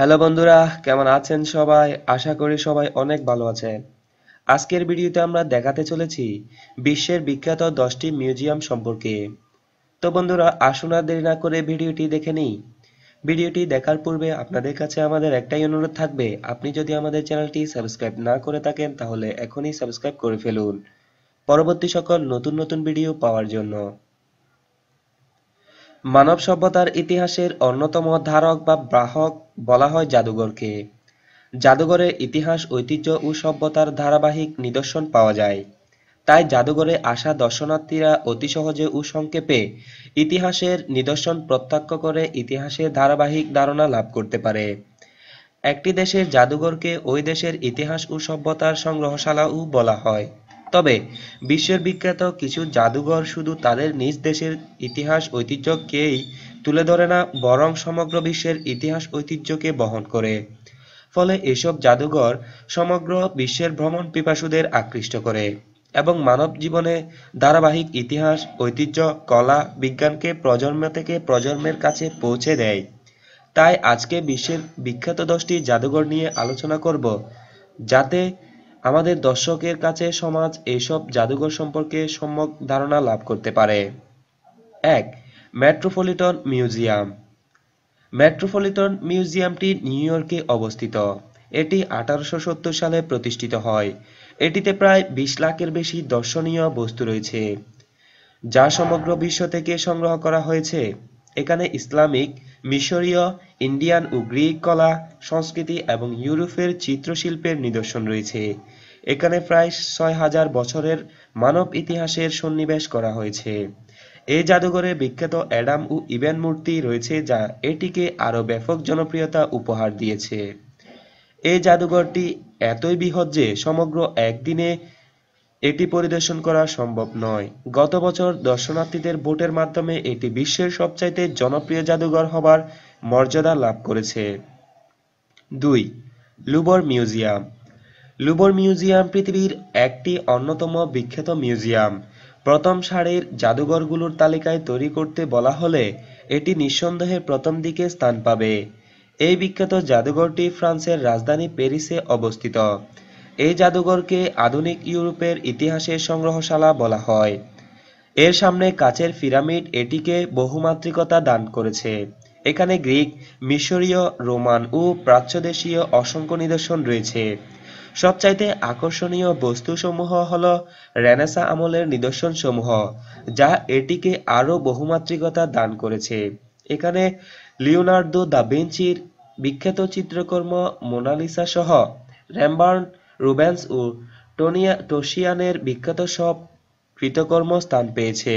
Hello বন্ধুরা কেমন আছেন সবাই আশা করি সবাই অনেক ভালো আছে আজকের ভিডিওতে আমরা দেখাতে চলেছি বিশ্বের বিখ্যাত দশটি মিউজিয়াম সম্পর্কে তো বন্ধুরা আসুন আর দেরি না করে ভিডিওটি দেখে নিই ভিডিওটি দেখার পূর্বে আপনাদের কাছে আমাদের একটাই অনুরোধ থাকবে আপনি যদি আমাদের চ্যানেলটি সাবস্ক্রাইব না করে থাকেন তাহলে এখনই সাবস্ক্রাইব করে ফেলুন পরবর্তী সকল নতুন নতুন ভিডিও পাওয়ার জন্য মানব সভ্যতার ইতিহাসের অন্যতম ধারক বা বাহক বলা হয় জাদুঘরকে জাদুঘরে ইতিহাস ঐতিহ্য ও সভ্যতার ধারাবাহিক নিদর্শন পাওয়া যায় তাই জাদুঘরে আসা দর্শনার্থীরা অতি সহজে ও সংক্ষেপে ইতিহাসের নিদর্শন প্রত্যক্ষ করে ইতিহাসের ধারাবাহিক ধারণা লাভ করতে পারে একটি দেশের জাদুঘরকে ওই দেশের ইতিহাস ও সভ্যতার সংগ্রহশালাও বলা হয় তবে বিশ্বের বিখ্যাত কিছু জাদুঘর শুধু তাদের নিজ দেশের ইতিহাস ঐতিহ্যকেই তুলে ধরে না বরং সমগ্র বিশ্বের ইতিহাস ঐতিহ্যকে বহন করে ফলে এসব জাদুঘর সমগ্র বিশ্বের ভ্রমণ পিপাসুদের আকৃষ্ট করে এবং মানব জীবনে ধারাবাহিক ইতিহাস ঐতিহ্য কলা বিজ্ঞানকে প্রজন্ম থেকে প্রজন্মের কাছে পৌঁছে দেয় তাই আজকে বিশ্বের বিখ্যাত দশটি জাদুঘর নিয়ে আলোচনা করব যাতে আমাদের দর্শকের কাছে সমাজ এইসব জাদুঘর সম্পর্কে সম্যক ধারণা লাভ করতে পারে এক মেট্রোপলিটন মিউজিয়াম মেট্রোপলিটন মিউজিয়ামটি নিউ ইয়র্কে অবস্থিত এটি আঠারোশো সালে প্রতিষ্ঠিত হয় এটিতে প্রায় বিশ লাখের বেশি দর্শনীয় বস্তু রয়েছে যা সমগ্র বিশ্ব থেকে সংগ্রহ করা হয়েছে এখানে ইসলামিক মিশরীয়, ইন্ডিয়ান ও গ্রিক কলা, সংস্কৃতি এবং ইউরোপের চিত্রশিল্পের নিদর্শন রয়েছে। এখানে প্রায় ছয় হাজার বছরের মানব ইতিহাসের সন্নিবেশ করা হয়েছে। এই জাদুঘরে বিখ্যাত অ্যাডাম ও ইভেন মূর্তি রয়েছে যা এটিকে আরও ব্যাপক জনপ্রিয়তা উপহার দিয়েছে। এই জাদুঘরটি এতই বৃহৎ যে সমগ্র একদিনে এটি পরিদর্শন করা সম্ভব নয়। গত বছর দর্শনার্থীদের ভোটের মাধ্যমে এটি বিশ্বের সবচাইতে জনপ্রিয় জাদুঘর হবার মর্যাদা লাভ করেছে। দুই লুবর মিউজিয়াম লুবর মিউজিয়াম পৃথিবীর একটি অন্যতম বিখ্যাত মিউজিয়াম। প্রথম সারের জাদুঘরগুলোর তালিকায় তৈরি করতে বলা হলে এটি নিঃসন্দেহে প্রথম দিকে স্থান পাবে। এই বিখ্যাত জাদুঘরটি ফ্রান্সের রাজধানী প্যারিসে অবস্থিত। এই জাদুঘরকে আধুনিক ইউরোপের ইতিহাসের সংগ্রহশালা বলা হয় এর সামনে কাচের পিরামিড এটিকে বহুমাত্রিকতা দান করেছে এখানে গ্রিক মিশরীয় রোমান ও প্রাচ্যদেশীয় অসংখ্য নিদর্শন রয়েছে সবচাইতে আকর্ষণীয় বস্তুসমূহ হল রেনেসা আমলের নিদর্শনসমূহ যা এটিকে আরও বহুমাত্রিকতা দান করেছে এখানে লিওনার্দো দা ভিঞ্চির বিখ্যাত চিত্রকর্ম মোনালিসা সহ র্যাম্বার্ন রুবেন্স ও টোশিয়ানের বিখ্যাত সব কৃতকর্ম স্থান পেয়েছে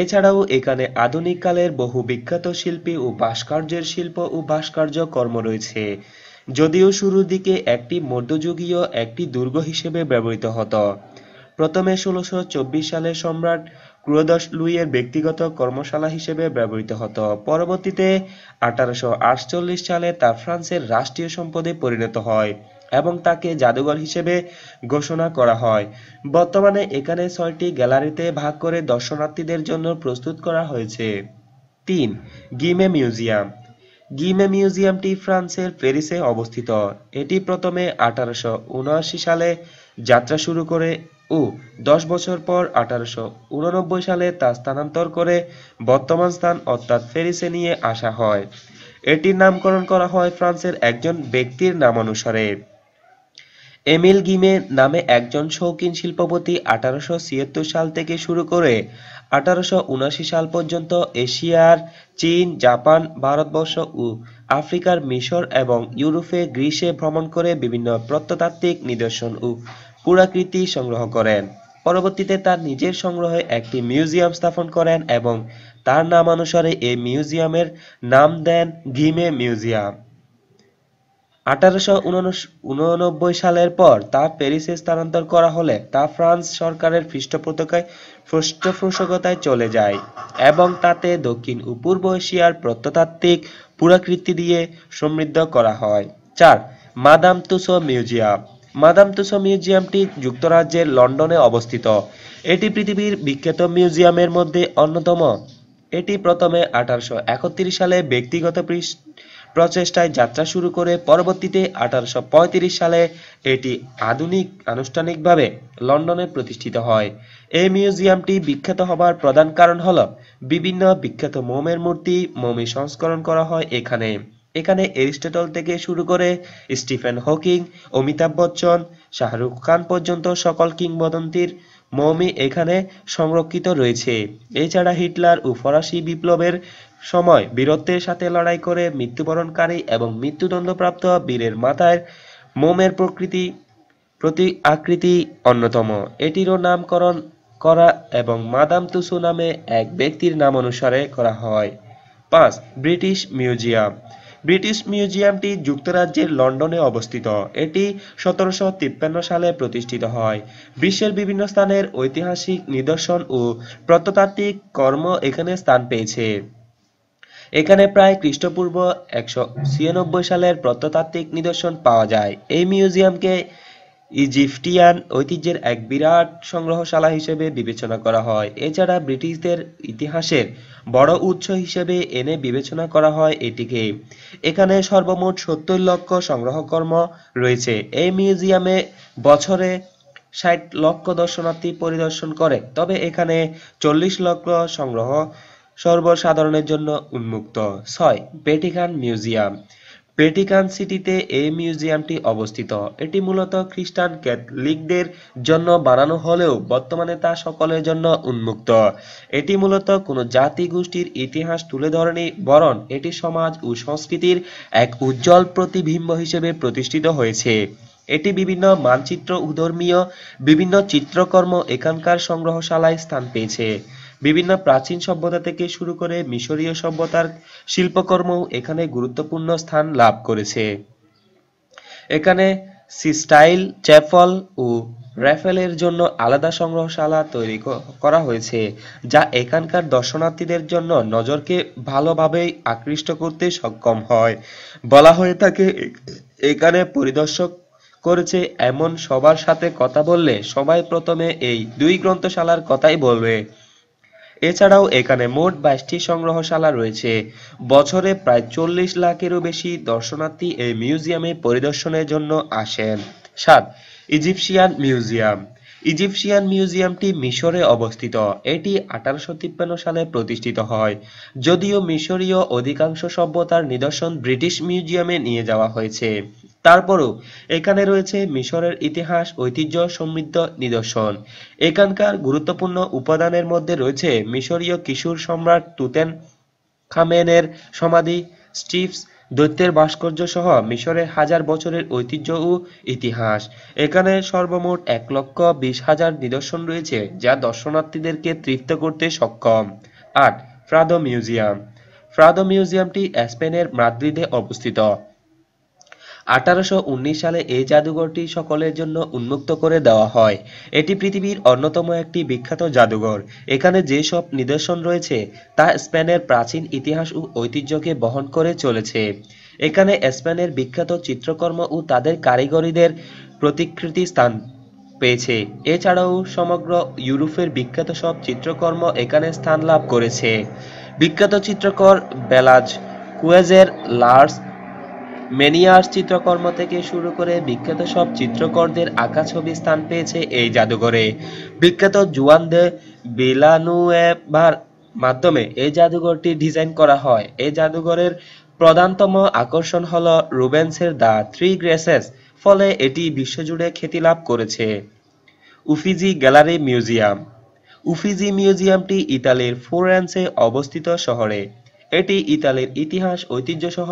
এছাড়াও এখানে আধুনিককালের বহু বিখ্যাত শিল্পী ও ভাস্কর্যের শিল্প ও ভাস্কর্য কর্ম রয়েছে যদিও শুরুর দিকে একটি মধ্যযুগীয় একটি দুর্গ হিসেবে ব্যবহৃত হতো প্রথমে ষোলোশো সালে সম্রাট ক্রুয়দশ লুইয়ের ব্যক্তিগত কর্মশালা হিসেবে ব্যবহৃত হতো পরবর্তীতে আঠারোশো সালে তা ফ্রান্সের রাষ্ট্রীয় সম্পদে পরিণত হয় এবং তাকে জাদুঘর হিসেবে ঘোষণা করা হয় বর্তমানে এখানে ছয়টি গ্যালারিতে ভাগ করে দর্শনার্থীদের জন্য প্রস্তুত করা হয়েছে তিন গিমে মিউজিয়াম গিমে মিউজিয়ামটি ফ্রান্সের প্যারিসে অবস্থিত এটি প্রথমে আঠারোশো সালে যাত্রা শুরু করে ও দশ বছর পর আঠারোশো সালে তা স্থানান্তর করে বর্তমান স্থান অর্থাৎ প্যারিসে নিয়ে আসা হয় এটির নামকরণ করা হয় ফ্রান্সের একজন ব্যক্তির নামানুসারে এমিল গিমে নামে একজন শৌখিন শিল্পপতি আঠারোশো ছিয়াত্তর সাল থেকে শুরু করে আঠারোশো উনাশি সাল পর্যন্ত এশিয়ার চীন জাপান ভারতবর্ষ ও আফ্রিকার মিশর এবং ইউরোপে গ্রীসে ভ্রমণ করে বিভিন্ন প্রত্নতাত্ত্বিক নিদর্শন ও পুরাকৃতি সংগ্রহ করেন পরবর্তীতে তার নিজের সংগ্রহে একটি মিউজিয়াম স্থাপন করেন এবং তার নামানুসারে এই মিউজিয়ামের নাম দেন ঘিমে মিউজিয়াম আঠারোশো ঊননব্বই সালের পর তা প্যারিসে স্থানান্তর করা হলে তা ফ্রান্স সরকারের পৃষ্ঠপোষকায় পৃষ্ঠপোষকতায় চলে যায় এবং তাতে দক্ষিণ ও পূর্ব এশিয়ার প্রত্নতাত্ত্বিক পুরাকৃতি দিয়ে সমৃদ্ধ করা হয় চার Madame Tussauds museum Madame Tussauds মিউজিয়ামটি যুক্তরাজ্যের লন্ডনে অবস্থিত এটি পৃথিবীর বিখ্যাত মিউজিয়ামের মধ্যে অন্যতম এটি প্রথমে আঠারোশো সালে ব্যক্তিগত প্রচেষ্টায় যাত্রা শুরু করে পরবর্তীতে আঠারোশো সালে এটি আধুনিক আনুষ্ঠানিকভাবে লন্ডনে প্রতিষ্ঠিত হয় এই মিউজিয়ামটি বিখ্যাত হবার প্রধান কারণ হল বিভিন্ন বিখ্যাত মোমের মূর্তি মোমি সংস্করণ করা হয় এখানে এখানে এরিস্টটল থেকে শুরু করে স্টিফেন হকিং অমিতাভ বচ্চন শাহরুখ খান পর্যন্ত সকল কিংবদন্তির মমি এখানে সংরক্ষিত রয়েছে এছাড়া হিটলার ও ফরাসি বিপ্লবের সময় বীরত্বের সাথে লড়াই করে মৃত্যুবরণকারী এবং মৃত্যুদণ্ডপ্রাপ্ত বীরের মাথায় মোমের প্রকৃতি প্রতি আকৃতি অন্যতম এটিরও নামকরণ করা এবং মাদাম তুসু নামে এক ব্যক্তির নাম অনুসারে করা হয় পাঁচ ব্রিটিশ মিউজিয়াম ব্রিটিশ মিউজিয়ামটি যুক্তরাজ্যের লন্ডনে অবস্থিত এটি সতেরোশো তিপ্পান্ন সালে প্রতিষ্ঠিত হয় বিশ্বের বিভিন্ন স্থানের ঐতিহাসিক নিদর্শন ও প্রত্নতাত্ত্বিক কর্ম এখানে স্থান পেয়েছে এখানে প্রায় খ্রিস্টপূর্ব একশো সালের প্রত্নতাত্ত্বিক নিদর্শন পাওয়া যায় এই মিউজিয়ামকে ইজিপ্টিয়ান ঐতিহ্যের এক বিরাট সংগ্রহশালা হিসেবে বিবেচনা করা হয় এছাড়া ব্রিটিশদের ইতিহাসের বড় উৎস হিসেবে এনে বিবেচনা করা হয় এটিকে এখানে সর্বমোট সত্তর লক্ষ সংগ্রহকর্ম রয়েছে এই মিউজিয়ামে বছরে ষাট লক্ষ দর্শনার্থী পরিদর্শন করে তবে এখানে চল্লিশ লক্ষ সংগ্রহ সর্বসাধারণের জন্য উন্মুক্ত ছয় ভ্যাটিকান মিউজিয়াম ভ্যাটিকান সিটিতে এই মিউজিয়ামটি অবস্থিত এটি মূলত খ্রিস্টান ক্যাথলিকদের জন্য বানানো হলেও বর্তমানে তা সকলের জন্য উন্মুক্ত এটি মূলত কোনো জাতি গোষ্ঠীর ইতিহাস তুলে ধরেনি বরং এটি সমাজ ও সংস্কৃতির এক উজ্জ্বল প্রতিবিম্ব হিসেবে প্রতিষ্ঠিত হয়েছে এটি বিভিন্ন মানচিত্র উধর্মীয় বিভিন্ন চিত্রকর্ম এখানকার সংগ্রহশালায় স্থান পেয়েছে বিভিন্ন প্রাচীন সভ্যতা থেকে শুরু করে মিশরীয় সভ্যতার শিল্পকর্মও এখানে গুরুত্বপূর্ণ স্থান লাভ করেছে এখানে সিস্টাইল চ্যাপল ও র্যাফেলের জন্য আলাদা সংগ্রহশালা তৈরি করা হয়েছে যা এখানকার দর্শনার্থীদের জন্য নজরকে ভালোভাবেই আকৃষ্ট করতে সক্ষম হয় বলা হয়ে থাকে এখানে পরিদর্শক করেছে এমন সবার সাথে কথা বললে সবাই প্রথমে এই দুই গ্রন্থশালার কথাই বলবে এছাড়াও এখানে মোট বাইশটি সংগ্রহশালা রয়েছে বছরে প্রায় চল্লিশ লাখেরও বেশি দর্শনার্থী এই মিউজিয়ামে পরিদর্শনের জন্য আসেন সাত ইজিপশিয়ান মিউজিয়াম ইজিপশিয়ান মিউজিয়ামটি মিশরে অবস্থিত এটি আঠারোশো তিপ্পান্ন সালে প্রতিষ্ঠিত হয় যদিও মিশরীয় অধিকাংশ সভ্যতার নিদর্শন ব্রিটিশ মিউজিয়ামে নিয়ে যাওয়া হয়েছে তারপরও এখানে রয়েছে মিশরের ইতিহাস ঐতিহ্য সমৃদ্ধ নিদর্শন এখানকার গুরুত্বপূর্ণ উপাদানের মধ্যে রয়েছে মিশরীয় কিশোর সম্রাট তুতেন খামেনের সমাধি স্টিভস দৈত্যের ভাস্কর্য সহ মিশরের হাজার বছরের ঐতিহ্য ও ইতিহাস এখানে সর্বমোট এক লক্ষ বিশ হাজার নিদর্শন রয়েছে যা দর্শনার্থীদেরকে তৃপ্ত করতে সক্ষম আট ফ্রাদো মিউজিয়াম ফ্রাদো মিউজিয়ামটি স্পেনের মাদ্রিদে অবস্থিত আঠারোশো সালে এই জাদুঘরটি সকলের জন্য উন্মুক্ত করে দেওয়া হয় এটি পৃথিবীর অন্যতম একটি বিখ্যাত জাদুঘর এখানে যেসব নিদর্শন রয়েছে তা স্পেনের প্রাচীন ইতিহাস ও ঐতিহ্যকে বহন করে চলেছে এখানে স্পেনের বিখ্যাত চিত্রকর্ম ও তাদের কারিগরিদের প্রতিকৃতি স্থান পেয়েছে এছাড়াও সমগ্র ইউরোপের বিখ্যাত সব চিত্রকর্ম এখানে স্থান লাভ করেছে বিখ্যাত চিত্রকর বেলাজ কুয়েজের লার্স মেনিয়ার চিত্রকর্ম থেকে শুরু করে বিখ্যাত সব চিত্রকরদের আঁকা ছবি স্থান পেয়েছে এই জাদুঘরে বিখ্যাত জুয়ান দে বিলানুয়েভার মাধ্যমে এই জাদুঘরটি ডিজাইন করা হয় এই জাদুঘরের প্রধানতম আকর্ষণ হল রুবেন্সের দ্য থ্রি গ্রেসেস ফলে এটি বিশ্বজুড়ে খ্যাতি লাভ করেছে উফিজি গ্যালারি মিউজিয়াম উফিজি মিউজিয়ামটি ইতালির ফ্লোরেন্সে অবস্থিত শহরে এটি ইতালির ইতিহাস, ঐতিহ্য সহ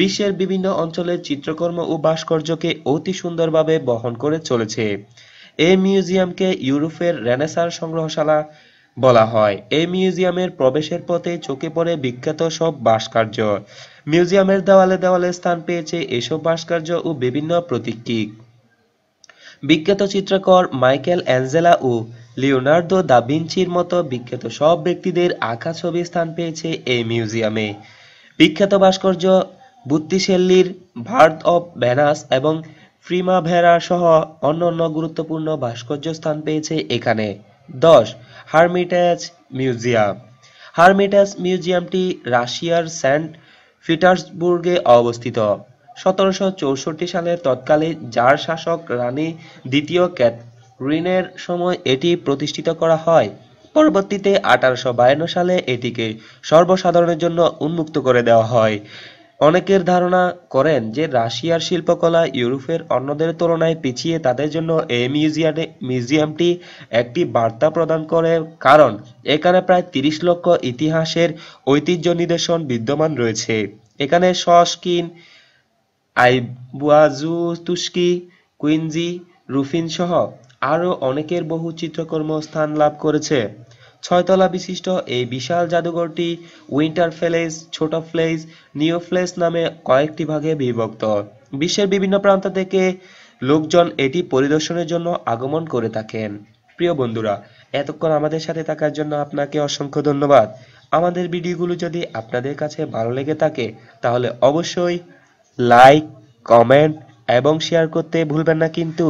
বিশ্বের বিভিন্ন অঞ্চলের চিত্রকর্ম ও ভাস্কর্যকে অতি সুন্দরভাবে বহন করে চলেছে। এ মিউজিয়ামকে ইউরোপের রেনেসাঁর সংগ্রহশালা বলা হয়। এই মিউজিয়ামের প্রবেশের পথে চোখে পড়ে বিখ্যাত সব ভাস্কর্য। মিউজিয়ামের দেওয়ালে দেওয়ালে স্থান পেয়েছে এসব ভাস্কর্য ও বিভিন্ন প্রতীকী। বিখ্যাত চিত্রকর মাইকেল অ্যাঞ্জেলা ও লিওনার্দো দা ভিঞ্চির মতো বিখ্যাত সব ব্যক্তিদের আঁকা ছবি স্থান পেয়েছে এই মিউজিয়ামে বিখ্যাত ভাস্কর্য বুদ্ধিশল্লির ভার্থ অফ ভেনাস এবং ফ্রিমা ভেরা সহ অন্যান্য গুরুত্বপূর্ণ ভাস্কর্য স্থান পেয়েছে এখানে দশ হার্মিটেজ মিউজিয়াম হার্মিটেজ মিউজিয়ামটি রাশিয়ার সেন্ট পিটার্সবুর্গে অবস্থিত সতেরোশো সালের তৎকালীন জার শাসক রানী দ্বিতীয় ঋণের সময় এটি প্রতিষ্ঠিত করা হয় পরবর্তীতে আঠারোশো সালে এটিকে সর্বসাধারণের জন্য উন্মুক্ত করে দেওয়া হয় অনেকের ধারণা করেন যে রাশিয়ার শিল্পকলা ইউরোপের অন্যদের তুলনায় পিছিয়ে তাদের জন্য এই মিউজিয়ামে মিউজিয়ামটি একটি বার্তা প্রদান করে কারণ এখানে প্রায় তিরিশ লক্ষ ইতিহাসের ঐতিহ্য নিদর্শন বিদ্যমান রয়েছে এখানে সস্কিন আইবুয়াজু তুস্কি কুইনজি রুফিন সহ আরও অনেকের বহু চিত্রকর্ম স্থান লাভ করেছে ছয়তলা বিশিষ্ট এই বিশাল জাদুঘরটি উইন্টার ফ্লেস ছোট ফ্লেস নিউ ফ্লেস নামে কয়েকটি ভাগে বিভক্ত বিশ্বের বিভিন্ন প্রান্ত থেকে লোকজন এটি পরিদর্শনের জন্য আগমন করে থাকেন প্রিয় বন্ধুরা এতক্ষণ আমাদের সাথে থাকার জন্য আপনাকে অসংখ্য ধন্যবাদ আমাদের ভিডিওগুলো যদি আপনাদের কাছে ভালো লেগে থাকে তাহলে অবশ্যই লাইক কমেন্ট এবং শেয়ার করতে ভুলবেন না কিন্তু